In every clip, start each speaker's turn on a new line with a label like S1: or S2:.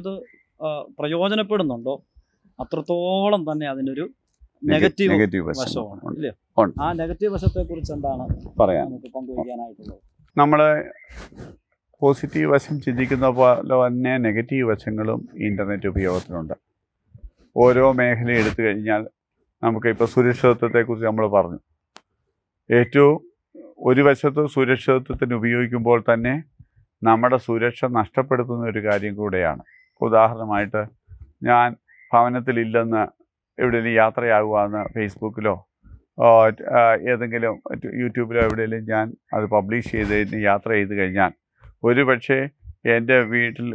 S1: ഇത് പ്രയോജനപ്പെടുന്നുണ്ടോ അത്രത്തോളം തന്നെ അതിനൊരു
S2: നെഗറ്റീവ് വശമാണ്
S1: ആ നെഗറ്റീവ് വശത്തെ കുറിച്ച് എന്താണ്
S2: പറയാൻ നമുക്ക് പോസിറ്റീവ് വശം ചിന്തിക്കുന്ന പോലെ തന്നെ നെഗറ്റീവ് വശങ്ങളും ഇൻ്റർനെറ്റ് ഉപയോഗത്തിനുണ്ട് ഓരോ മേഖല എടുത്തു കഴിഞ്ഞാൽ നമുക്ക് ഇപ്പോൾ സുരക്ഷിതത്വത്തെക്കുറിച്ച് നമ്മൾ പറഞ്ഞു ഏറ്റവും ഒരു വശത്ത് സുരക്ഷിതത്വത്തിന് ഉപയോഗിക്കുമ്പോൾ തന്നെ നമ്മുടെ സുരക്ഷ നഷ്ടപ്പെടുത്തുന്ന ഒരു കാര്യം കൂടെയാണ് ഉദാഹരണമായിട്ട് ഞാൻ ഭവനത്തിലില്ലെന്ന് എവിടെയെങ്കിലും യാത്രയാകുവാന്ന് ഫേസ്ബുക്കിലോ ഏതെങ്കിലും യൂട്യൂബിലോ എവിടെയെങ്കിലും ഞാൻ അത് പബ്ലിഷ് ചെയ്ത് യാത്ര ചെയ്ത് കഴിഞ്ഞാൽ ഒരു പക്ഷേ എൻ്റെ വീട്ടിൽ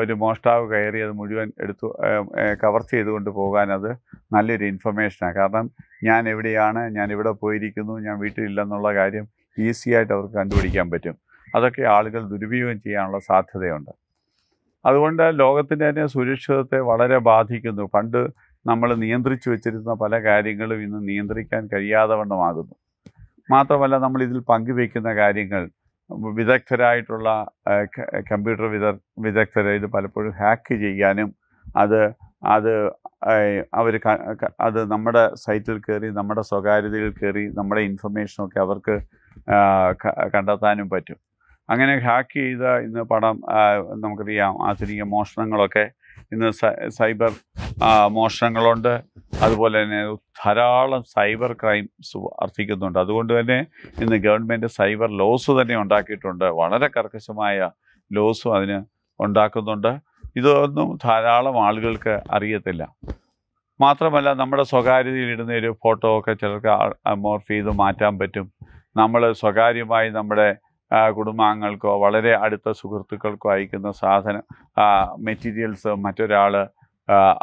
S2: ഒരു മോഷ്ടാവ് കയറി അത് മുഴുവൻ എടുത്തു കവർ ചെയ്തുകൊണ്ട് പോകാൻ അത് നല്ലൊരു ഇൻഫർമേഷനാണ് കാരണം ഞാൻ എവിടെയാണ് ഞാൻ ഇവിടെ പോയിരിക്കുന്നു ഞാൻ വീട്ടിലില്ലെന്നുള്ള കാര്യം ഈസിയായിട്ട് അവർക്ക് കണ്ടുപിടിക്കാൻ പറ്റും അതൊക്കെ ആളുകൾ ദുരുപയോഗം ചെയ്യാനുള്ള സാധ്യതയുണ്ട് അതുകൊണ്ട് ലോകത്തിൻ്റെ തന്നെ സുരക്ഷിതത്തെ വളരെ ബാധിക്കുന്നു പണ്ട് നമ്മൾ നിയന്ത്രിച്ചു വെച്ചിരുന്ന പല കാര്യങ്ങളും ഇന്ന് നിയന്ത്രിക്കാൻ കഴിയാതെ വണ്ണമാകുന്നു മാത്രമല്ല നമ്മൾ ഇതിൽ പങ്കുവെക്കുന്ന കാര്യങ്ങൾ വിദഗ്ധരായിട്ടുള്ള കമ്പ്യൂട്ടർ വിദ വിദഗ്ധർ ഇത് പലപ്പോഴും ഹാക്ക് ചെയ്യാനും അത് അത് അവർ അത് നമ്മുടെ സൈറ്റിൽ കയറി നമ്മുടെ സ്വകാര്യതയിൽ കയറി നമ്മുടെ ഇൻഫർമേഷനൊക്കെ അവർക്ക് കണ്ടെത്താനും പറ്റും അങ്ങനെ ഹാക്ക് ചെയ്ത ഇന്ന് പടം നമുക്കറിയാം ആധുനിക മോഷണങ്ങളൊക്കെ ഇന്ന് സൈബർ മോഷണങ്ങളുണ്ട് അതുപോലെ തന്നെ ധാരാളം സൈബർ ക്രൈംസ് വർദ്ധിക്കുന്നുണ്ട് അതുകൊണ്ട് തന്നെ ഇന്ന് ഗവൺമെൻറ് സൈബർ ലോസ് തന്നെ ഉണ്ടാക്കിയിട്ടുണ്ട് വളരെ കർക്കശമായ ലോസും അതിന് ഉണ്ടാക്കുന്നുണ്ട് ഇതൊന്നും ധാരാളം ആളുകൾക്ക് അറിയത്തില്ല മാത്രമല്ല നമ്മുടെ ഇടുന്ന ഒരു ഫോട്ടോ ഒക്കെ ചിലർക്ക് മോർഫ് ചെയ്ത് മാറ്റാൻ പറ്റും നമ്മൾ സ്വകാര്യമായി നമ്മുടെ കുടുംബാംഗങ്ങൾക്കോ വളരെ അടുത്ത സുഹൃത്തുക്കൾക്കോ അയക്കുന്ന സാധനം മെറ്റീരിയൽസ് മറ്റൊരാൾ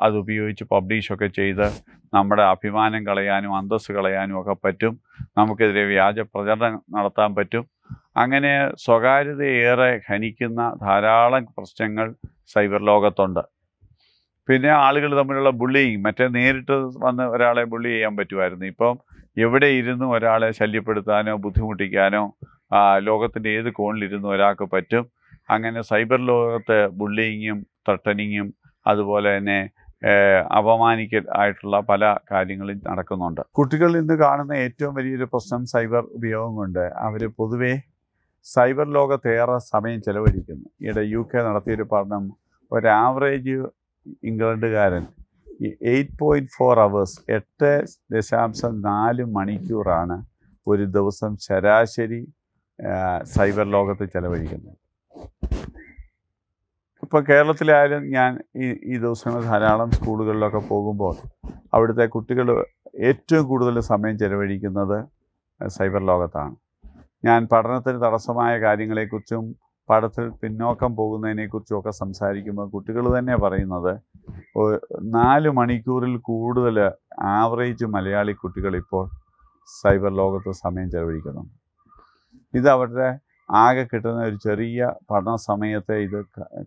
S2: അതുപയോഗിച്ച് പബ്ലിഷൊക്കെ ചെയ്ത് നമ്മുടെ അഭിമാനം കളയാനും അന്തസ് കളയാനും ഒക്കെ പറ്റും നമുക്കെതിരെ വ്യാജ പ്രചരണം നടത്താൻ പറ്റും അങ്ങനെ സ്വകാര്യതയേറെ ഖനിക്കുന്ന ധാരാളം പ്രശ്നങ്ങൾ സൈബർ ലോകത്തുണ്ട് പിന്നെ ആളുകൾ തമ്മിലുള്ള ബുള്ളിങ് മറ്റേ നേരിട്ട് വന്ന് ഒരാളെ ബുള്ളി ചെയ്യാൻ പറ്റുമായിരുന്നു ഇപ്പം എവിടെ ഇരുന്നു ഒരാളെ ശല്യപ്പെടുത്താനോ ബുദ്ധിമുട്ടിക്കാനോ ലോകത്തിൻ്റെ ഏത് കോണിലിരുന്ന് ഒരാൾക്ക് പറ്റും അങ്ങനെ സൈബർ ലോകത്ത് ബുള്ളിങ്ങും ത്രട്ടനിങ്ങും അതുപോലെ തന്നെ അപമാനിക്കൽ ആയിട്ടുള്ള പല കാര്യങ്ങളും നടക്കുന്നുണ്ട് കുട്ടികൾ ഇന്ന് കാണുന്ന ഏറ്റവും വലിയൊരു പ്രശ്നം സൈബർ ഉപയോഗം കൊണ്ട് അവർ പൊതുവേ സൈബർ ലോകത്തേറെ സമയം ചെലവഴിക്കുന്നു ഈയിടെ യു കെ നടത്തിയൊരു പഠനം ഒരു ഇംഗ്ലണ്ടുകാരൻ എയ്റ്റ് പോയിൻറ്റ് ഫോർ അവേഴ്സ് എട്ട് ദശാംശം നാല് മണിക്കൂറാണ് ഒരു ദിവസം ശരാശരി സൈബർ ലോകത്ത് ചെലവഴിക്കുന്നത് ഇപ്പോൾ കേരളത്തിലായാലും ഞാൻ ഈ ഈ ദിവസങ്ങൾ ധാരാളം സ്കൂളുകളിലൊക്കെ പോകുമ്പോൾ അവിടുത്തെ കുട്ടികൾ ഏറ്റവും കൂടുതൽ സമയം ചെലവഴിക്കുന്നത് സൈബർ ലോകത്താണ് ഞാൻ പഠനത്തിന് തടസ്സമായ കാര്യങ്ങളെക്കുറിച്ചും പഠനത്തിൽ പിന്നോക്കം പോകുന്നതിനെക്കുറിച്ചും ഒക്കെ സംസാരിക്കുമ്പോൾ കുട്ടികൾ തന്നെ പറയുന്നത് നാല് മണിക്കൂറിൽ കൂടുതൽ ആവറേജ് മലയാളി കുട്ടികൾ ഇപ്പോൾ സൈബർ ലോകത്ത് സമയം ചെലവഴിക്കുന്നുണ്ട് ഇത് അവരുടെ ആകെ കിട്ടുന്ന ഒരു ചെറിയ പഠന സമയത്തെ ഇത്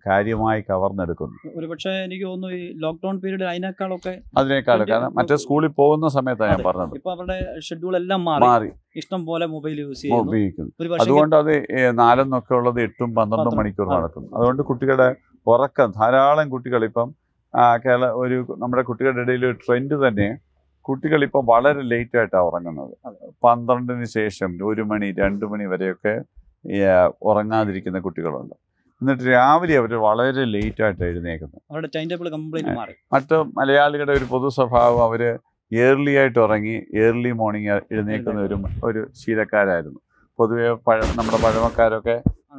S2: കാര്യമായി കവർന്നെടുക്കുന്നു
S1: ഒരുപക്ഷെ എനിക്ക് തോന്നുന്നു ഈ ലോക്ക്ഡൌൺ പീരീഡ് അതിനേക്കാളൊക്കെ
S2: അതിനേക്കാളും കാരണം മറ്റേ സ്കൂളിൽ പോകുന്ന സമയത്താണ് ഞാൻ പറഞ്ഞത്
S1: ഇപ്പൊ അവരുടെ ഷെഡ്യൂൾ എല്ലാം മാറി ഇഷ്ടം പോലെ മൊബൈൽ യൂസ് ചെയ്യുന്നു അതുകൊണ്ട്
S2: അത് നാലെന്നൊക്കെ ഉള്ളത് എട്ടും പന്ത്രണ്ടും മണിക്കൂർ നടക്കും അതുകൊണ്ട് കുട്ടികളുടെ ഉറക്കം ധാരാളം കുട്ടികൾ ഇപ്പം കേരള ഒരു നമ്മുടെ കുട്ടികളുടെ ഇടയിൽ ട്രെൻഡ് തന്നെ കുട്ടികൾ ഇപ്പോൾ വളരെ ലേറ്റ് ആയിട്ടാണ് ഉറങ്ങുന്നത് പന്ത്രണ്ടിന് ശേഷം ഒരു മണി രണ്ട് മണി വരെയൊക്കെ ഉറങ്ങാതിരിക്കുന്ന കുട്ടികളുണ്ട് എന്നിട്ട് രാവിലെ അവർ വളരെ ലേറ്റ് ആയിട്ട് എഴുന്നേക്കുന്നത് അവരുടെ കംപ്ലീറ്റ് മാറി മലയാളികളുടെ ഒരു പൊതു സ്വഭാവം അവർ ഏർലി ആയിട്ട് ഉറങ്ങി ഏർലി മോർണിംഗ് എഴുന്നേക്കുന്ന ഒരു ഒരു ശീലക്കാരായിരുന്നു പൊതുവെ പഴ നമ്മുടെ പഴമക്കാരൊക്കെ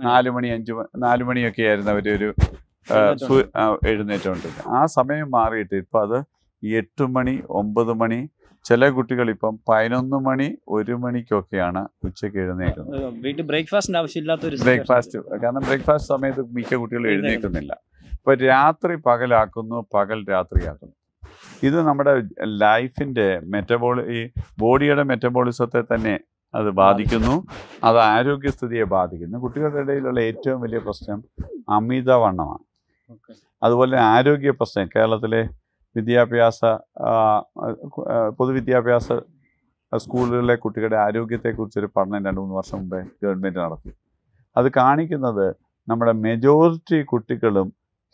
S2: നാല് മണി അഞ്ച് നാല് മണിയൊക്കെ ആയിരുന്നു അവരൊരു ഒരു എഴുന്നേറ്റുകൊണ്ടിരുന്നത് ആ സമയം മാറിയിട്ട് ഇപ്പം അത് എട്ട് മണി ഒമ്പത് മണി ചില കുട്ടികൾ ഇപ്പം പതിനൊന്ന് മണി ഒരു മണിക്കൊക്കെയാണ് ഉച്ചയ്ക്ക് എഴുന്നേൽക്കുന്നത്
S1: വീട്ടിൽ ആവശ്യമില്ലാത്ത ആവശ്യമില്ലാത്തൊരു ബ്രേക്ക്ഫാസ്റ്റ്
S2: കാരണം ബ്രേക്ക്ഫാസ്റ്റ് സമയത്ത് മിക്ക കുട്ടികളും എഴുന്നേൽക്കുന്നില്ല ഇപ്പൊ രാത്രി പകലാക്കുന്നു പകൽ രാത്രിയാക്കുന്നു ഇത് നമ്മുടെ ലൈഫിന്റെ മെറ്റബോളി ഈ ബോഡിയുടെ മെറ്റബോളിസത്തെ തന്നെ അത് ബാധിക്കുന്നു അത് ആരോഗ്യസ്ഥിതിയെ ബാധിക്കുന്നു കുട്ടികളുടെ ഇടയിലുള്ള ഏറ്റവും വലിയ പ്രശ്നം അമിതവണ്ണമാണ് അതുപോലെ ആരോഗ്യ പ്രശ്നം കേരളത്തിലെ വിദ്യാഭ്യാസ പൊതുവിദ്യാഭ്യാസ സ്കൂളുകളിലെ കുട്ടികളുടെ ആരോഗ്യത്തെക്കുറിച്ചൊരു പഠനം രണ്ട് മൂന്ന് വർഷം മുമ്പേ ഗവൺമെൻറ് നടത്തി അത് കാണിക്കുന്നത് നമ്മുടെ മെജോറിറ്റി കുട്ടികളും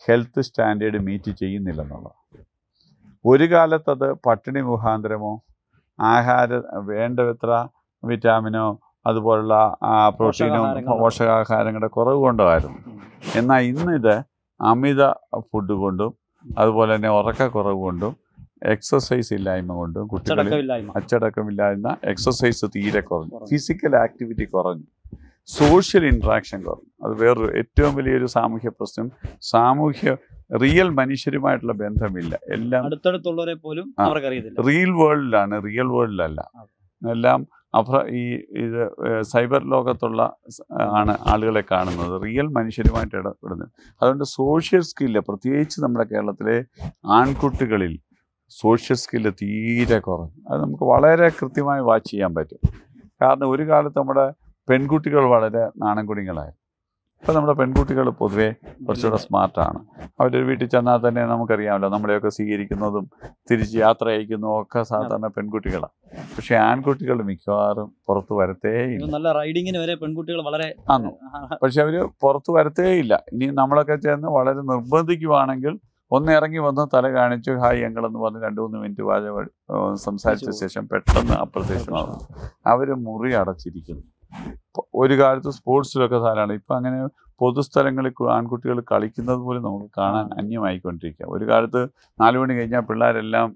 S2: ഹെൽത്ത് സ്റ്റാൻഡേർഡ് മീറ്റ് ചെയ്യുന്നില്ലെന്നുള്ളതാണ് ഒരു കാലത്തത് പട്ടിണി മുഖാന്തരമോ ആഹാര വേണ്ടത്ര വിറ്റാമിനോ അതുപോലുള്ള പ്രോട്ടീനോ പോഷകാഹാരങ്ങളുടെ കുറവ് കൊണ്ടോ ആയിരുന്നു എന്നാൽ ഇന്നിത് അമിത ഫുഡ് കൊണ്ടും അതുപോലെ തന്നെ ഉറക്കക്കുറവ് കൊണ്ടും എക്സസൈസ് ഇല്ലായ്മ കൊണ്ടും കുട്ടികളിൽ അച്ചടക്കമില്ലായ്മ എക്സസൈസ് തീരെ കുറഞ്ഞു ഫിസിക്കൽ ആക്ടിവിറ്റി കുറഞ്ഞു സോഷ്യൽ ഇൻട്രാക്ഷൻ കുറഞ്ഞു അത് വേറൊരു ഏറ്റവും വലിയൊരു സാമൂഹ്യ പ്രശ്നം സാമൂഹ്യ റിയൽ മനുഷ്യരുമായിട്ടുള്ള ബന്ധമില്ല എല്ലാം അടുത്തടുത്തുള്ളവരെ പോലും റിയൽ വേൾഡിലാണ് റിയൽ വേൾഡിലല്ല എല്ലാം അപ്ര ഈ ഇത് സൈബർ ലോകത്തുള്ള ആണ് ആളുകളെ കാണുന്നത് റിയൽ മനുഷ്യരുമായിട്ട് ഇടപെടുന്നത് അതുകൊണ്ട് സോഷ്യൽ സ്കില്ല് പ്രത്യേകിച്ച് നമ്മുടെ കേരളത്തിലെ ആൺകുട്ടികളിൽ സോഷ്യൽ സ്കില്ല് തീരെ കുറഞ്ഞു അത് നമുക്ക് വളരെ കൃത്യമായി വാച്ച് ചെയ്യാൻ പറ്റും കാരണം ഒരു കാലത്ത് നമ്മുടെ പെൺകുട്ടികൾ വളരെ നാണംകുടികളായിരുന്നു ഇപ്പം നമ്മുടെ പെൺകുട്ടികൾ പൊതുവേ കുറച്ചുകൂടെ സ്മാർട്ടാണ് അവരൊരു വീട്ടിൽ ചെന്നാൽ തന്നെ നമുക്കറിയാമല്ലോ നമ്മളെയൊക്കെ സ്വീകരിക്കുന്നതും തിരിച്ച് യാത്ര അയക്കുന്നതും ഒക്കെ സാധാരണ പെൺകുട്ടികളാണ് പക്ഷേ ആൺകുട്ടികൾ മിക്കവാറും പുറത്തു വരത്തേ ഇല്ല
S1: നല്ല റൈഡിങ്ങിന് വരെ പെൺകുട്ടികൾ വളരെ ആന്നു പക്ഷെ
S2: അവർ പുറത്ത് വരത്തേ ഇല്ല ഇനി നമ്മളൊക്കെ ചേർന്ന് വളരെ നിർബന്ധിക്കുവാണെങ്കിൽ ഒന്ന് ഇറങ്ങി വന്ന് തല കാണിച്ചു ഹായ് എന്ന് പറഞ്ഞ് രണ്ട് മൂന്ന് മിനിറ്റ് വാചക സംസാരിച്ച ശേഷം പെട്ടെന്ന് അപ്രത്യക്ഷമാകുന്നു അവർ മുറി അടച്ചിരിക്കുന്നു ഒരു കാലത്ത് സ്പോർട്സിലൊക്കെ ധാരാളം ഇപ്പം അങ്ങനെ പൊതുസ്ഥലങ്ങളിൽ ആൺകുട്ടികൾ കളിക്കുന്നത് പോലും നമുക്ക് കാണാൻ അന്യമായിക്കൊണ്ടിരിക്കാം ഒരു കാലത്ത് നാലു മണി കഴിഞ്ഞാൽ പിള്ളേരെല്ലാം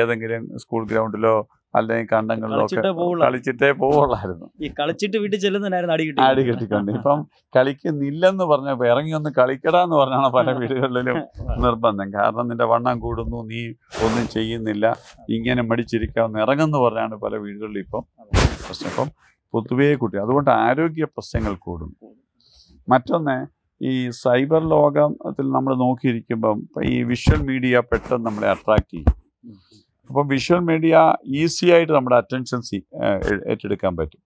S2: ഏതെങ്കിലും സ്കൂൾ ഗ്രൗണ്ടിലോ അല്ലെങ്കിൽ കണ്ടങ്ങളിലോ കളിച്ചിട്ടേ പോവുള്ളായിരുന്നു ഈ കളിച്ചിട്ട് വീട്ടിൽ ചെല്ലുന്നതിനായിരുന്നു അടി കിട്ടി കിട്ടിക്കൊണ്ട് ഇപ്പം കളിക്കുന്നില്ലെന്ന് പറഞ്ഞ ഇറങ്ങി ഒന്ന് കളിക്കടാന്ന് പറഞ്ഞാണ് പല വീടുകളിലും നിർബന്ധം കാരണം നിന്റെ വണ്ണം കൂടുന്നു നീ ഒന്നും ചെയ്യുന്നില്ല ഇങ്ങനെ മടിച്ചിരിക്കാവുന്ന ഇറങ്ങുന്നു പറഞ്ഞാണ് പല വീടുകളിലും ഇപ്പം പ്രശ്നം ഇപ്പം പൊതുവേ കുട്ടി അതുകൊണ്ട് ആരോഗ്യ പ്രശ്നങ്ങൾ കൂടും മറ്റൊന്ന് ഈ സൈബർ ലോകത്തിൽ നമ്മൾ നോക്കിയിരിക്കുമ്പം ഈ വിഷ്വൽ മീഡിയ പെട്ടെന്ന് നമ്മളെ അട്രാക്റ്റ് ചെയ്യും അപ്പം വിഷ്വൽ മീഡിയ ഈസി ആയിട്ട് നമ്മുടെ അറ്റൻഷൻ ഏറ്റെടുക്കാൻ പറ്റും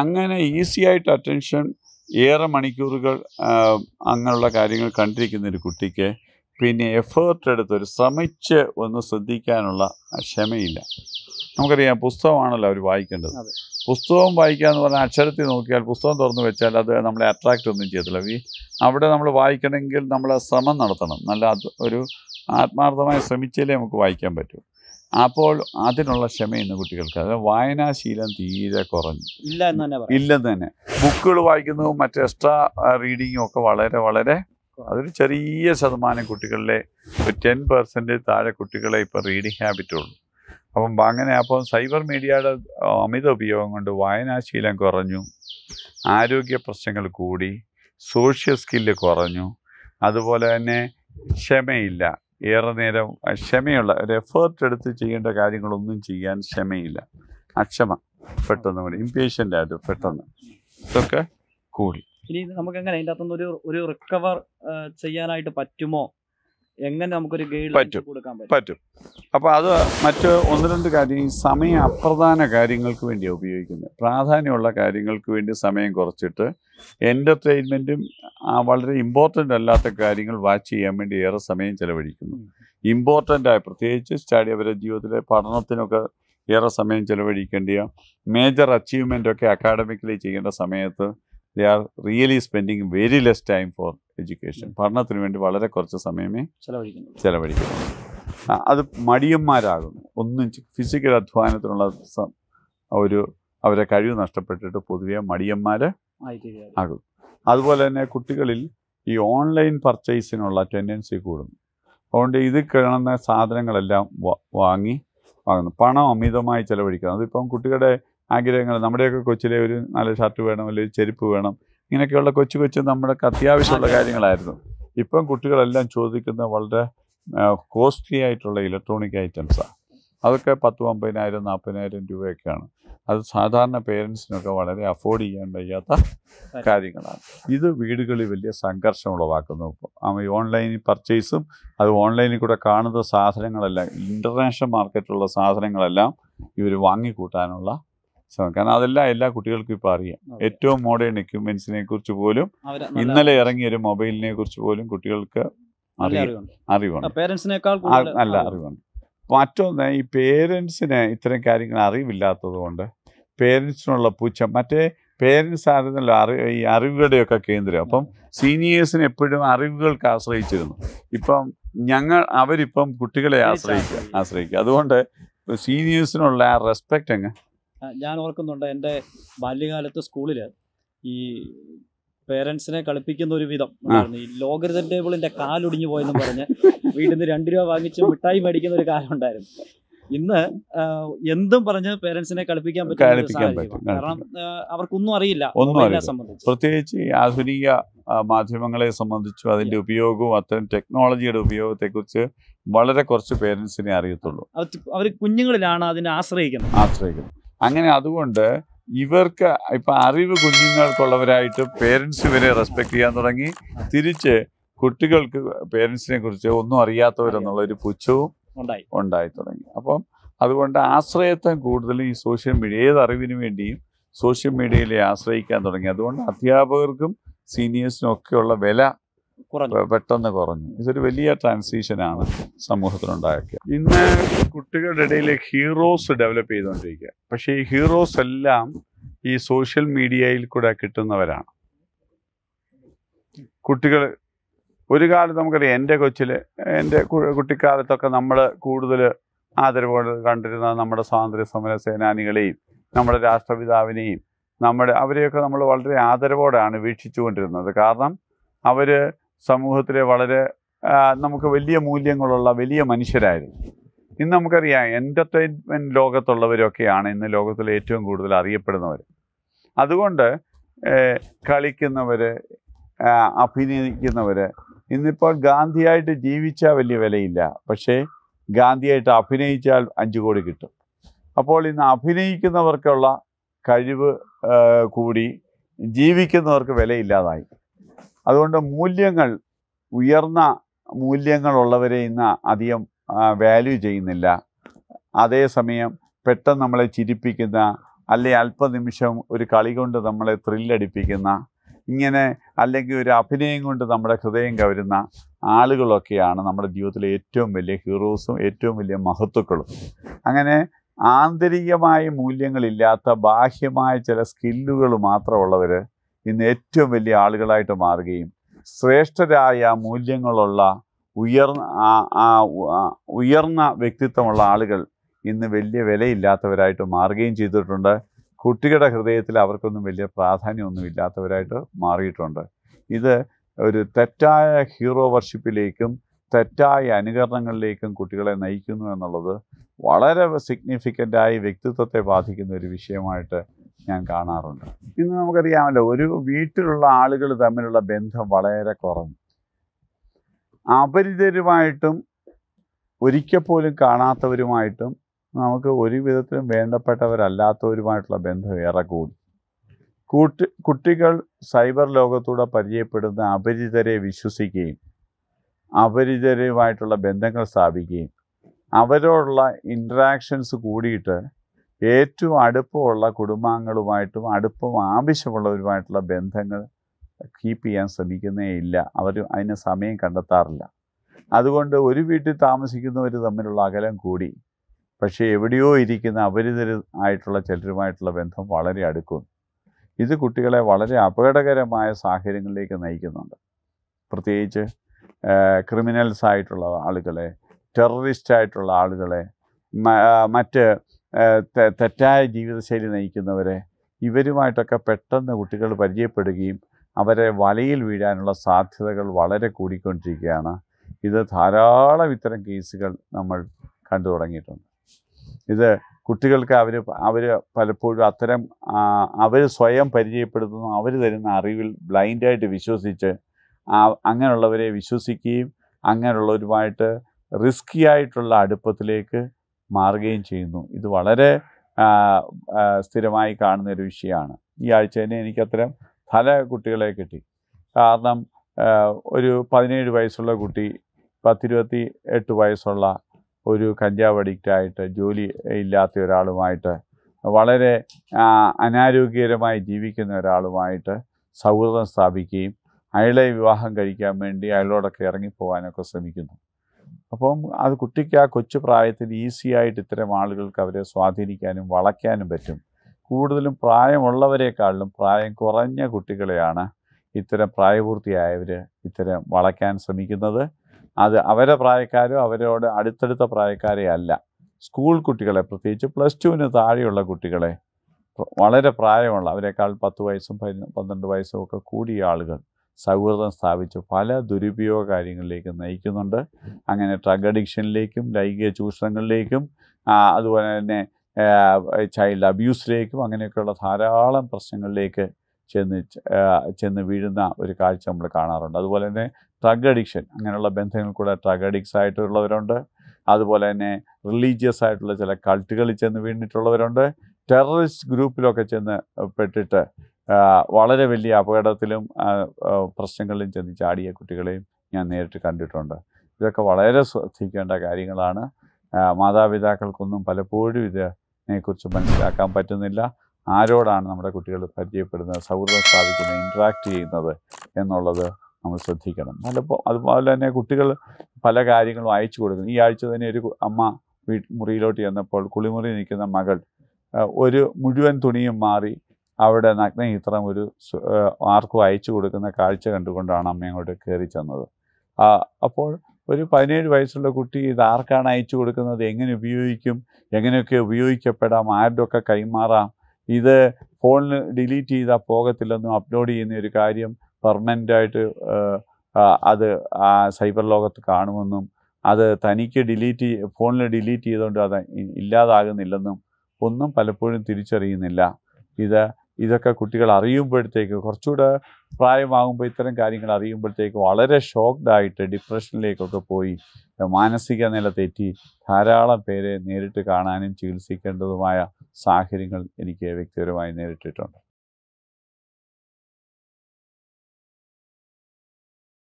S2: അങ്ങനെ ഈസി ആയിട്ട് അറ്റൻഷൻ ഏറെ മണിക്കൂറുകൾ അങ്ങനെയുള്ള കാര്യങ്ങൾ കണ്ടിരിക്കുന്ന ഒരു കുട്ടിക്ക് പിന്നെ എഫേർട്ട് എടുത്ത് ഒരു ശ്രമിച്ച് ഒന്ന് ശ്രദ്ധിക്കാനുള്ള ക്ഷമയില്ല നമുക്കറിയാം പുസ്തകമാണല്ലോ അവർ വായിക്കേണ്ടത് പുസ്തകം വായിക്കുക എന്ന് പറഞ്ഞാൽ അക്ഷരത്തിൽ നോക്കിയാൽ പുസ്തകം തുറന്നു വെച്ചാൽ അത് നമ്മളെ അട്രാക്റ്റ് ഒന്നും ചെയ്യത്തില്ല ഈ അവിടെ നമ്മൾ വായിക്കണമെങ്കിൽ നമ്മൾ ശ്രമം നടത്തണം നല്ല ഒരു ആത്മാർത്ഥമായി ശ്രമിച്ചാലേ നമുക്ക് വായിക്കാൻ പറ്റൂ അപ്പോൾ അതിനുള്ള ക്ഷമ ഇന്ന് കുട്ടികൾക്ക് അതായത് വായനാശീലം തീരെ കുറഞ്ഞു ഇല്ല തന്നെ ഇല്ലെന്ന് തന്നെ ബുക്കുകൾ വായിക്കുന്നതും മറ്റ് എക്സ്ട്രാ റീഡിങ്ങും ഒക്കെ വളരെ വളരെ അതൊരു ചെറിയ ശതമാനം കുട്ടികളിലെ ഒരു ടെൻ പെർസെൻറ്റേജ് താഴെ കുട്ടികളെ ഇപ്പോൾ റീഡിങ് ഹാബിറ്റുള്ളൂ അപ്പം അങ്ങനെ അപ്പം സൈബർ മീഡിയയുടെ അമിത ഉപയോഗം കൊണ്ട് വായനാശീലം കുറഞ്ഞു ആരോഗ്യ പ്രശ്നങ്ങൾ കൂടി സോഷ്യൽ സ്കില്ല് കുറഞ്ഞു അതുപോലെ തന്നെ ക്ഷമയില്ല ഏറെ നേരം ക്ഷമയുള്ള ഒരു എഫേർട്ട് എടുത്ത് ചെയ്യേണ്ട കാര്യങ്ങളൊന്നും ചെയ്യാൻ ക്ഷമയില്ല അക്ഷമ പെട്ടെന്ന് കൂടി ഇമ്പേഷ്യൻ്റ് ആയിട്ട് പെട്ടെന്ന് ഇതൊക്കെ കൂടി
S1: ഇനി നമുക്ക് എങ്ങനെ അതിൻ്റെ അകത്തുനിന്ന് ഒരു ഒരു റിക്കവർ ചെയ്യാനായിട്ട് പറ്റുമോ എങ്ങനെ നമുക്കൊരു ഗൈഡ് പറ്റും പറ്റും
S2: അപ്പോൾ അത് മറ്റ് ഒന്ന് രണ്ട് കാര്യം ഈ സമയ അപ്രധാന കാര്യങ്ങൾക്ക് വേണ്ടിയാണ് ഉപയോഗിക്കുന്നത് പ്രാധാന്യമുള്ള കാര്യങ്ങൾക്ക് വേണ്ടി സമയം കുറച്ചിട്ട് എൻ്റർടൈൻമെൻറ്റും വളരെ ഇമ്പോർട്ടൻ്റ് അല്ലാത്ത കാര്യങ്ങൾ വാച്ച് ചെയ്യാൻ വേണ്ടി ഏറെ സമയം ചിലവഴിക്കുന്നു ഇമ്പോർട്ടൻ്റ് ആയ പ്രത്യേകിച്ച് സ്റ്റഡി അവരുടെ ജീവിതത്തിലെ പഠനത്തിനൊക്കെ ഏറെ സമയം ചിലവഴിക്കേണ്ടിയ മേജർ അച്ചീവ്മെൻ്റ് ഒക്കെ അക്കാഡമിക്കലി ചെയ്യേണ്ട സമയത്ത് they are really spending very less time for education പഠനത്തിന് വേണ്ടി വളരെ കുറച്ച് സമയമേ ചെലവഴിക്കുന്നു ചെലവഴിക്കുന്നു അത് മടിയന്മാരാകുന്നു ഒന്നും ഫിസിക്കൽ അധ്വാനത്തിനുള്ള ഒരു അവരെ കഴിവ് നഷ്ടപ്പെട്ടിട്ട് പൊതുവെ മടിയന്മാർ ആകും അതുപോലെ തന്നെ കുട്ടികളിൽ ഈ ഓൺലൈൻ പർച്ചേസിനുള്ള ടെൻഡൻസി കൂടുന്നു അതുകൊണ്ട് ഇത് കാണുന്ന സാധനങ്ങളെല്ലാം വാങ്ങി വാങ്ങുന്നു പണം അമിതമായി ചിലവഴിക്കുന്നു അതിപ്പം കുട്ടികളുടെ ആഗ്രഹങ്ങൾ നമ്മുടെയൊക്കെ കൊച്ചിലെ ഒരു നല്ല ഷർട്ട് വേണം അല്ലെങ്കിൽ ചെരുപ്പ് വേണം ഇങ്ങനെയൊക്കെയുള്ള കൊച്ചു കൊച്ചു നമ്മുടെ അത്യാവശ്യമുള്ള കാര്യങ്ങളായിരുന്നു ഇപ്പം കുട്ടികളെല്ലാം ചോദിക്കുന്ന വളരെ കോസ്റ്റ്ലി ആയിട്ടുള്ള ഇലക്ട്രോണിക് ഐറ്റംസാണ് അതൊക്കെ പത്തും അമ്പതിനായിരം നാൽപ്പതിനായിരം രൂപയൊക്കെയാണ് അത് സാധാരണ പേരൻസിനൊക്കെ വളരെ അഫോർഡ് ചെയ്യാൻ വയ്യാത്ത കാര്യങ്ങളാണ് ഇത് വീടുകളിൽ വലിയ സംഘർഷം ഉളവാക്കുന്നു ഈ ഓൺലൈനിൽ പർച്ചേസും അത് ഓൺലൈനിൽ കൂടെ കാണുന്ന സാധനങ്ങളെല്ലാം ഇൻ്റർനാഷണൽ മാർക്കറ്റുള്ള സാധനങ്ങളെല്ലാം ഇവർ വാങ്ങിക്കൂട്ടാനുള്ള ശ്രമം കാരണം അതെല്ലാം എല്ലാ കുട്ടികൾക്കും ഇപ്പോൾ അറിയാം ഏറ്റവും മോഡേൺ എക്യുപ്മെൻസിനെ കുറിച്ച് പോലും ഇന്നലെ ഇറങ്ങിയ ഒരു മൊബൈലിനെ കുറിച്ച് പോലും കുട്ടികൾക്ക് അറിയാം അല്ല അറിവുണ്ട് മറ്റൊന്ന് ഈ പേരൻസിന് ഇത്തരം കാര്യങ്ങൾ അറിവില്ലാത്തത് കൊണ്ട് പേരൻസിനുള്ള പൂച്ച മറ്റേ പേരൻസ് ആയിരുന്നല്ലോ അറി ഈ അറിവുകളുടെയൊക്കെ കേന്ദ്രം അപ്പം സീനിയേഴ്സിന് എപ്പോഴും അറിവുകൾക്ക് ആശ്രയിച്ചിരുന്നു ഇപ്പം ഞങ്ങൾ അവരിപ്പം കുട്ടികളെ ആശ്രയിക്കുക ആശ്രയിക്കുക അതുകൊണ്ട് സീനിയേഴ്സിനുള്ള ആ റെസ്പെക്റ്റ് അങ്ങ്
S1: ഞാൻ ഓർക്കുന്നുണ്ട് എൻ്റെ ബാല്യകാലത്ത് സ്കൂളിൽ ഈ പേരൻസിനെ കളിപ്പിക്കുന്ന ഒരു വിധം ഈ ലോകരിതം ടേബിളിന്റെ കാലൊടിഞ്ഞു പോയെന്ന് പറഞ്ഞ് വീട്ടിൽ നിന്ന് രണ്ട് രൂപ വാങ്ങിച്ച് മിഠായി മേടിക്കുന്ന ഒരു കാലം ഉണ്ടായിരുന്നു ഇന്ന് എന്തും പറഞ്ഞ് പേരൻസിനെ കളിപ്പിക്കാൻ പറ്റും കാരണം അവർക്കൊന്നും അറിയില്ല ഒന്നും സംബന്ധിച്ച്
S2: പ്രത്യേകിച്ച് ആധുനിക മാധ്യമങ്ങളെ സംബന്ധിച്ചും അതിന്റെ ഉപയോഗവും അത്തരം ടെക്നോളജിയുടെ ഉപയോഗത്തെക്കുറിച്ച് വളരെ കുറച്ച് പേരൻസിനെ അറിയത്തുള്ളൂ അവർ കുഞ്ഞുങ്ങളിലാണ് അതിനെ ആശ്രയിക്കുന്നത് ആശ്രയിക്കുന്നത് അങ്ങനെ അതുകൊണ്ട് ഇവർക്ക് ഇപ്പം അറിവ് കുഞ്ഞുങ്ങൾക്കുള്ളവരായിട്ട് പേരൻസ് ഇവരെ റെസ്പെക്ട് ചെയ്യാൻ തുടങ്ങി തിരിച്ച് കുട്ടികൾക്ക് പേരൻസിനെ കുറിച്ച് ഒന്നും അറിയാത്തവരെന്നുള്ള ഒരു പുച്ഛവും ഉണ്ടായി ഉണ്ടായി തുടങ്ങി അപ്പം അതുകൊണ്ട് ആശ്രയത്വം കൂടുതലും ഈ സോഷ്യൽ മീഡിയ ഏത് അറിവിന് വേണ്ടിയും സോഷ്യൽ മീഡിയയിലെ ആശ്രയിക്കാൻ തുടങ്ങി അതുകൊണ്ട് അധ്യാപകർക്കും സീനിയേഴ്സിനും ഒക്കെയുള്ള വില പെട്ടെന്ന് കുറഞ്ഞു ഇതൊരു വലിയ ട്രാൻസിഷനാണ് സമൂഹത്തിലുണ്ടാക്കിയത് ഇന്ന് കുട്ടികളുടെ ഇടയിൽ ഹീറോസ് ഡെവലപ്പ് ചെയ്തുകൊണ്ടിരിക്കുക പക്ഷേ ഈ ഹീറോസ് എല്ലാം ഈ സോഷ്യൽ മീഡിയയിൽ കൂടെ കിട്ടുന്നവരാണ് കുട്ടികൾ ഒരു കാലത്ത് നമുക്കറിയാം എൻ്റെ കൊച്ചിൽ എൻ്റെ കുട്ടിക്കാലത്തൊക്കെ നമ്മൾ കൂടുതൽ ആദരവോട് കണ്ടിരുന്ന നമ്മുടെ സ്വാതന്ത്ര്യ സമര സേനാനികളെയും നമ്മുടെ രാഷ്ട്രപിതാവിനെയും നമ്മുടെ അവരെയൊക്കെ നമ്മൾ വളരെ ആദരവോടെയാണ് വീക്ഷിച്ചുകൊണ്ടിരുന്നത് കാരണം അവർ സമൂഹത്തിലെ വളരെ നമുക്ക് വലിയ മൂല്യങ്ങളുള്ള വലിയ മനുഷ്യരായിരുന്നു ഇന്ന് നമുക്കറിയാം എൻ്റർടൈൻമെൻറ്റ് ലോകത്തുള്ളവരൊക്കെയാണ് ഇന്ന് ലോകത്തിലെ ഏറ്റവും കൂടുതൽ അറിയപ്പെടുന്നവർ അതുകൊണ്ട് കളിക്കുന്നവർ അഭിനയിക്കുന്നവർ ഇന്നിപ്പോൾ ഗാന്ധിയായിട്ട് ജീവിച്ചാൽ വലിയ വിലയില്ല പക്ഷേ ഗാന്ധിയായിട്ട് അഭിനയിച്ചാൽ അഞ്ച് കോടി കിട്ടും അപ്പോൾ ഇന്ന് അഭിനയിക്കുന്നവർക്കുള്ള കഴിവ് കൂടി ജീവിക്കുന്നവർക്ക് വിലയില്ലാതായി അതുകൊണ്ട് മൂല്യങ്ങൾ ഉയർന്ന മൂല്യങ്ങളുള്ളവരെ ഇന്ന് അധികം വാല്യൂ ചെയ്യുന്നില്ല അതേസമയം പെട്ടെന്ന് നമ്മളെ ചിരിപ്പിക്കുന്ന അല്ലെ അല്പനിമിഷം ഒരു കളി കൊണ്ട് നമ്മളെ ത്രില്ലടിപ്പിക്കുന്ന ഇങ്ങനെ അല്ലെങ്കിൽ ഒരു അഭിനയം കൊണ്ട് നമ്മുടെ ഹൃദയം കവരുന്ന ആളുകളൊക്കെയാണ് നമ്മുടെ ജീവിതത്തിലെ ഏറ്റവും വലിയ ഹീറോസും ഏറ്റവും വലിയ മഹത്വക്കളും അങ്ങനെ ആന്തരികമായ മൂല്യങ്ങളില്ലാത്ത ബാഹ്യമായ ചില സ്കില്ലുകൾ മാത്രമുള്ളവർ ഇന്ന് ഏറ്റവും വലിയ ആളുകളായിട്ട് മാറുകയും ശ്രേഷ്ഠരായ മൂല്യങ്ങളുള്ള ഉയർന്ന ഉയർന്ന വ്യക്തിത്വമുള്ള ആളുകൾ ഇന്ന് വലിയ വിലയില്ലാത്തവരായിട്ട് മാറുകയും ചെയ്തിട്ടുണ്ട് കുട്ടികളുടെ ഹൃദയത്തിൽ അവർക്കൊന്നും വലിയ പ്രാധാന്യമൊന്നും ഇല്ലാത്തവരായിട്ട് മാറിയിട്ടുണ്ട് ഇത് ഒരു തെറ്റായ ഹീറോ വർഷിപ്പിലേക്കും തെറ്റായ അനുകരണങ്ങളിലേക്കും കുട്ടികളെ നയിക്കുന്നു എന്നുള്ളത് വളരെ സിഗ്നിഫിക്കൻ്റായി വ്യക്തിത്വത്തെ ബാധിക്കുന്ന ഒരു വിഷയമായിട്ട് ഞാൻ കാണാറുണ്ട് ഇന്ന് നമുക്കറിയാമല്ലോ ഒരു വീട്ടിലുള്ള ആളുകൾ തമ്മിലുള്ള ബന്ധം വളരെ കുറഞ്ഞു അപരിചിതരുമായിട്ടും ഒരിക്കൽ പോലും കാണാത്തവരുമായിട്ടും നമുക്ക് ഒരു വിധത്തിലും വേണ്ടപ്പെട്ടവരല്ലാത്തവരുമായിട്ടുള്ള ബന്ധം ഏറെ കൂടി കൂട്ടി കുട്ടികൾ സൈബർ ലോകത്തൂടെ പരിചയപ്പെടുന്ന അപരിചിതരെ വിശ്വസിക്കുകയും അപരിചിതരുമായിട്ടുള്ള ബന്ധങ്ങൾ സ്ഥാപിക്കുകയും അവരോടുള്ള ഇൻട്രാക്ഷൻസ് കൂടിയിട്ട് ഏറ്റവും അടുപ്പമുള്ള കുടുംബാംഗങ്ങളുമായിട്ടും അടുപ്പം ആവശ്യമുള്ളവരുമായിട്ടുള്ള ബന്ധങ്ങൾ കീപ്പ് ചെയ്യാൻ ശ്രമിക്കുന്നേ ഇല്ല അവർ അതിന് സമയം കണ്ടെത്താറില്ല അതുകൊണ്ട് ഒരു വീട്ടിൽ താമസിക്കുന്നവർ തമ്മിലുള്ള അകലം കൂടി പക്ഷേ എവിടെയോ ഇരിക്കുന്ന അപരിതര ആയിട്ടുള്ള ചിലരുമായിട്ടുള്ള ബന്ധം വളരെ അടുക്കും ഇത് കുട്ടികളെ വളരെ അപകടകരമായ സാഹചര്യങ്ങളിലേക്ക് നയിക്കുന്നുണ്ട് പ്രത്യേകിച്ച് ക്രിമിനൽസ് ആയിട്ടുള്ള ആളുകളെ ടെററിസ്റ്റ് ആയിട്ടുള്ള ആളുകളെ മറ്റ് തെറ്റായ ജീവിതശൈലി നയിക്കുന്നവരെ ഇവരുമായിട്ടൊക്കെ പെട്ടെന്ന് കുട്ടികൾ പരിചയപ്പെടുകയും അവരെ വലയിൽ വീഴാനുള്ള സാധ്യതകൾ വളരെ കൂടിക്കൊണ്ടിരിക്കുകയാണ് ഇത് ധാരാളം ഇത്തരം കേസുകൾ നമ്മൾ കണ്ടു തുടങ്ങിയിട്ടുണ്ട് ഇത് കുട്ടികൾക്ക് അവർ അവർ പലപ്പോഴും അത്തരം അവർ സ്വയം പരിചയപ്പെടുത്തുന്ന അവർ തരുന്ന അറിവിൽ ബ്ലൈൻഡായിട്ട് വിശ്വസിച്ച് അങ്ങനെയുള്ളവരെ വിശ്വസിക്കുകയും അങ്ങനെയുള്ളവരുമായിട്ട് റിസ്ക്കി ആയിട്ടുള്ള അടുപ്പത്തിലേക്ക് മാറുകയും ചെയ്യുന്നു ഇത് വളരെ സ്ഥിരമായി കാണുന്ന ഒരു വിഷയമാണ് ഈ ആഴ്ച തന്നെ എനിക്കത്തരം പല കുട്ടികളെ കിട്ടി കാരണം ഒരു പതിനേഴ് വയസ്സുള്ള കുട്ടി പത്തിരുപത്തി എട്ട് വയസ്സുള്ള ഒരു കഞ്ചാവ് അഡിക്റ്റായിട്ട് ജോലി ഇല്ലാത്ത ഒരാളുമായിട്ട് വളരെ അനാരോഗ്യകരമായി ജീവിക്കുന്ന ഒരാളുമായിട്ട് സൗഹൃദം സ്ഥാപിക്കുകയും അയാളെ വിവാഹം കഴിക്കാൻ വേണ്ടി അയാളോടൊക്കെ ഇറങ്ങിപ്പോകാനൊക്കെ ശ്രമിക്കുന്നു അപ്പം അത് കുട്ടിക്ക് ആ കൊച്ചു പ്രായത്തിൽ ഈസിയായിട്ട് ഇത്തരം ആളുകൾക്ക് അവരെ സ്വാധീനിക്കാനും വളയ്ക്കാനും പറ്റും കൂടുതലും പ്രായമുള്ളവരെക്കാളിലും പ്രായം കുറഞ്ഞ കുട്ടികളെയാണ് ഇത്തരം പ്രായപൂർത്തിയായവർ ഇത്തരം വളയ്ക്കാൻ ശ്രമിക്കുന്നത് അത് അവരെ പ്രായക്കാരോ അവരോട് അടുത്തടുത്ത പ്രായക്കാരെ അല്ല സ്കൂൾ കുട്ടികളെ പ്രത്യേകിച്ച് പ്ലസ് ടുവിന് താഴെയുള്ള കുട്ടികളെ വളരെ പ്രായമുള്ള അവരെക്കാൾ പത്ത് വയസ്സും പന്ത്രണ്ട് വയസ്സും ഒക്കെ കൂടിയ ആളുകൾ സൗഹൃദം സ്ഥാപിച്ച് പല ദുരുപയോഗ കാര്യങ്ങളിലേക്കും നയിക്കുന്നുണ്ട് അങ്ങനെ ഡ്രഗ് അഡിക്ഷനിലേക്കും ലൈംഗിക ചൂഷണങ്ങളിലേക്കും അതുപോലെ തന്നെ ചൈൽഡ് അബ്യൂസിലേക്കും അങ്ങനെയൊക്കെയുള്ള ധാരാളം പ്രശ്നങ്ങളിലേക്ക് ചെന്ന് ചെന്ന് വീഴുന്ന ഒരു കാഴ്ച നമ്മൾ കാണാറുണ്ട് അതുപോലെ തന്നെ ഡ്രഗ് അഡിക്ഷൻ അങ്ങനെയുള്ള ബന്ധങ്ങളിൽ കൂടെ ഡ്രഗ് അഡിക്സ് ആയിട്ടുള്ളവരുണ്ട് അതുപോലെ തന്നെ റിലീജിയസ് ആയിട്ടുള്ള ചില കൾട്ടുകളിൽ ചെന്ന് വീണിട്ടുള്ളവരുണ്ട് ടെററിസ്റ്റ് ഗ്രൂപ്പിലൊക്കെ ചെന്ന് പെട്ടിട്ട് വളരെ വലിയ അപകടത്തിലും പ്രശ്നങ്ങളിലും ചെന്ന് ചാടിയ കുട്ടികളെയും ഞാൻ നേരിട്ട് കണ്ടിട്ടുണ്ട് ഇതൊക്കെ വളരെ ശ്രദ്ധിക്കേണ്ട കാര്യങ്ങളാണ് മാതാപിതാക്കൾക്കൊന്നും പലപ്പോഴും ഇതിനെക്കുറിച്ച് മനസ്സിലാക്കാൻ പറ്റുന്നില്ല ആരോടാണ് നമ്മുടെ കുട്ടികൾ പരിചയപ്പെടുന്നത് സൗഹൃദം സ്ഥാപിക്കുന്നത് ഇൻട്രാക്ട് ചെയ്യുന്നത് എന്നുള്ളത് നമ്മൾ ശ്രദ്ധിക്കണം നല്ലപ്പോൾ അതുപോലെ തന്നെ കുട്ടികൾ പല കാര്യങ്ങളും അയച്ചു കൊടുക്കുന്നു ഈ ആഴ്ച തന്നെ ഒരു അമ്മ വീ മുറിയിലോട്ട് ചെന്നപ്പോൾ കുളിമുറി നിൽക്കുന്ന മകൾ ഒരു മുഴുവൻ തുണിയും മാറി അവിടെ ഇത്തരം ഒരു ആർക്കും അയച്ചു കൊടുക്കുന്ന കാഴ്ച കണ്ടുകൊണ്ടാണ് അമ്മ അങ്ങോട്ട് കയറി ചെന്നത് അപ്പോൾ ഒരു പതിനേഴ് വയസ്സുള്ള കുട്ടി ഇത് ആർക്കാണ് അയച്ചു കൊടുക്കുന്നത് എങ്ങനെ ഉപയോഗിക്കും എങ്ങനെയൊക്കെ ഉപയോഗിക്കപ്പെടാം ആരുടെ ഒക്കെ കൈമാറാം ഇത് ഫോണിൽ ഡിലീറ്റ് ചെയ്താൽ പോകത്തില്ലെന്നും അപ്ലോഡ് ചെയ്യുന്ന ഒരു കാര്യം പെർമനൻ്റായിട്ട് അത് സൈബർ ലോകത്ത് കാണുമെന്നും അത് തനിക്ക് ഡിലീറ്റ് ഫോണിൽ ഡിലീറ്റ് ചെയ്തുകൊണ്ട് അത് ഇല്ലാതാകുന്നില്ലെന്നും ഒന്നും പലപ്പോഴും തിരിച്ചറിയുന്നില്ല ഇത് ഇതൊക്കെ കുട്ടികൾ അറിയുമ്പോഴത്തേക്ക് കുറച്ചുകൂടെ പ്രായമാകുമ്പോൾ ഇത്തരം കാര്യങ്ങൾ അറിയുമ്പോഴത്തേക്ക് വളരെ ആയിട്ട് ഡിപ്രഷനിലേക്കൊക്കെ പോയി മാനസിക നില തെറ്റി ധാരാളം പേരെ നേരിട്ട് കാണാനും ചികിത്സിക്കേണ്ടതുമായ സാഹചര്യങ്ങൾ എനിക്ക് വ്യക്തിപരമായി നേരിട്ടിട്ടുണ്ട്